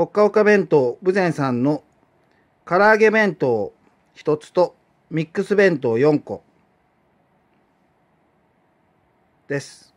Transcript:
ほっかほか弁当、ゼンさんの唐揚げ弁当1つとミックス弁当4個です。